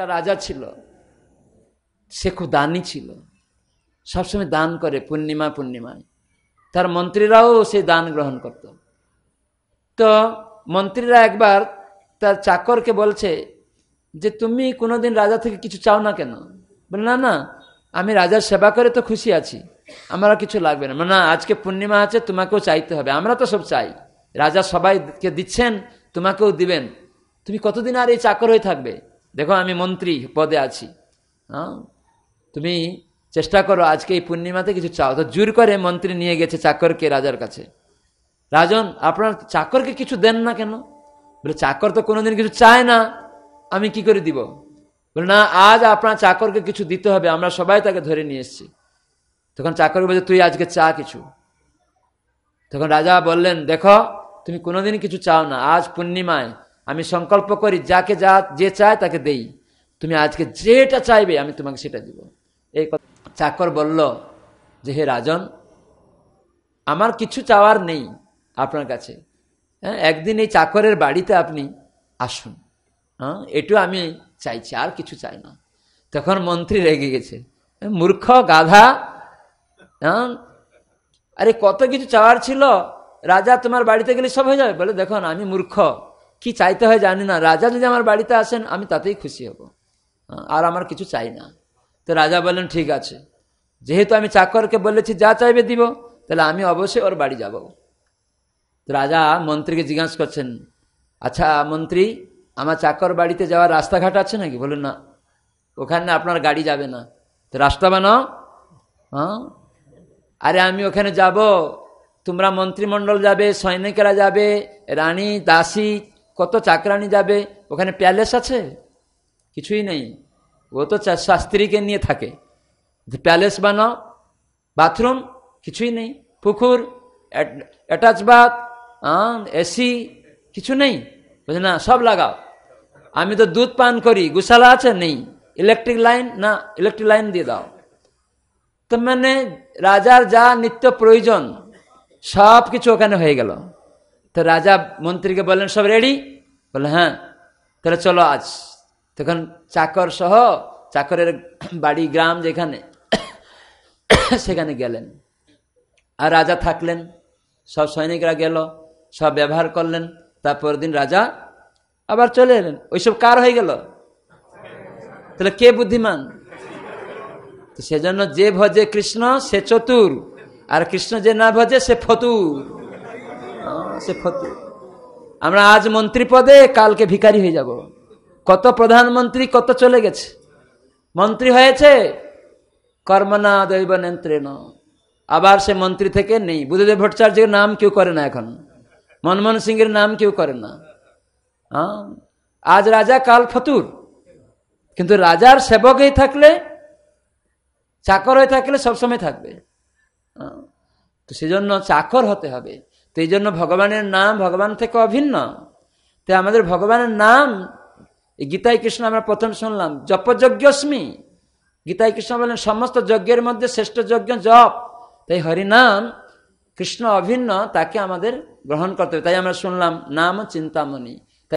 একটা রাজা ছিল সে খুব দানি ছিল সবসময় দান করে পূর্ণিমা পূর্ণিমায় তার মন্ত্রীরাও সেই দান গ্রহণ করত তো মন্ত্রীরা একবার তার চাকরকে বলছে যে তুমি কোনোদিন রাজা থেকে কিছু চাও না কেন বলে না না আমি রাজার সেবা করে তো খুশি আছি আমার কিছু লাগবে না না আজকে পূর্ণিমা আছে তোমাকেও চাইতে হবে আমরা তো সব চাই রাজা সবাইকে দিচ্ছেন তোমাকেও দিবেন তুমি কতদিন আর এই চাকর হয়ে থাকবে দেখো আমি মন্ত্রী পদে আছি হ্যাঁ তুমি চেষ্টা করো আজকে এই পূর্ণিমাতে কিছু চাও তো জোর করে মন্ত্রী নিয়ে গেছে চাকরকে রাজার কাছে রাজন আপনার চাকরকে কিছু দেন না কেন বলে চাকর তো কোনোদিন কিছু চায় না আমি কি করে দিব বলে না আজ আপনার চাকরকে কিছু দিতে হবে আমরা সবাই তাকে ধরে নিয়ে এসছি তখন চাকর বলছে তুই আজকে চা কিছু তখন রাজা বললেন দেখো তুমি কোনোদিন কিছু চাও না আজ পূর্ণিমায় আমি সংকল্প করি যাকে যা যে চায় তাকে দেই তুমি আজকে যেটা চাইবে আমি তোমাকে সেটা দিব এই কথা চাকর বলল যে হে রাজন আমার কিছু চাওয়ার নেই আপনার কাছে হ্যাঁ একদিন এই চাকরের বাড়িতে আপনি আসুন হ্যাঁ এটু আমি চাইছি আর কিছু চাই না তখন মন্ত্রী রেগে গেছে মূর্খ গাধা হ্যাঁ আরে কত কিছু চাওয়ার ছিল রাজা তোমার বাড়িতে গেলে সব হয়ে যাবে বলে দেখুন আমি মূর্খ কি চাইতে হয় জানি না রাজা যদি আমার বাড়িতে আসেন আমি তাতেই খুশি হব আর আমার কিছু চাই না তো রাজা বললেন ঠিক আছে যেহেতু আমি চাকরকে বলেছি যা চাইবে দিব তাহলে আমি অবশ্যই ওর বাড়ি যাব রাজা মন্ত্রীকে জিজ্ঞাসা করছেন আচ্ছা মন্ত্রী আমার চাকর বাড়িতে যাওয়ার রাস্তাঘাট আছে নাকি বলুন না ওখানে আপনার গাড়ি যাবে না তো রাস্তা বানাও হ্যাঁ আরে আমি ওখানে যাব তোমরা মন্ত্রিমণ্ডল যাবে সৈনিকেরা যাবে রানী দাসী কত চাকরানি যাবে ওখানে প্যালেস আছে কিছুই নেই ও তো শাস্ত্রীকে নিয়ে থাকে প্যালেস বানাও বাথরুম কিছুই নেই পুকুর অ্যাটাচ বাথ এসি কিছু নেই বুঝলে না সব লাগাও আমি তো দুধ পান করি গুসালা আছে নেই ইলেকট্রিক লাইন না ইলেকট্রিক লাইন দিয়ে দাও তো মানে রাজার যা নিত্য প্রয়োজন সব কিছু ওখানে হয়ে গেল তো রাজা মন্ত্রীকে বললেন সব রেডি বলে হ্যাঁ তাহলে চলো আজ তখন চাকর সহ চাকরের বাড়ি গ্রাম যেখানে সেখানে গেলেন আর রাজা থাকলেন সব সৈনিকরা গেল সব ব্যবহার করলেন তারপর দিন রাজা আবার চলে এলেন ওইসব কার হয়ে গেল তাহলে কে বুদ্ধিমান সেজন্য যে ভজে কৃষ্ণ সে চতুর আর কৃষ্ণ যে না ভজে সে ফতুর সে ফতুর আমরা আজ মন্ত্রী পদে কালকে ভিকারি হয়ে যাব কত প্রধানমন্ত্রী কত চলে গেছে মন্ত্রী হয়েছে কর্মনা দৈব নেন্ত্রেণ আবার সে মন্ত্রী থেকে নেই বুধদেব ভট্টাচার্যের নাম কেউ করে না এখন মনমোহন সিংয়ের নাম কেউ করে না আজ রাজা কাল ফতুর কিন্তু রাজার সেবক হয়ে থাকলে চাকর হয়ে থাকলে সবসময় থাকবে তো সেজন্য চাকর হতে হবে তো এই জন্য ভগবানের নাম ভগবান থেকে অভিন্ন তাই আমাদের ভগবানের নাম গীতায় কৃষ্ণ আমরা প্রথম শুনলাম জপযজ্ঞস্মি গীতায় কৃষ্ণ বলেন সমস্ত যজ্ঞের মধ্যে শ্রেষ্ঠ যজ্ঞ জপ তাই হরিনাম কৃষ্ণ অভিন্ন তাকে আমাদের গ্রহণ করতে হবে তাই আমরা শুনলাম নাম চিন্তামণি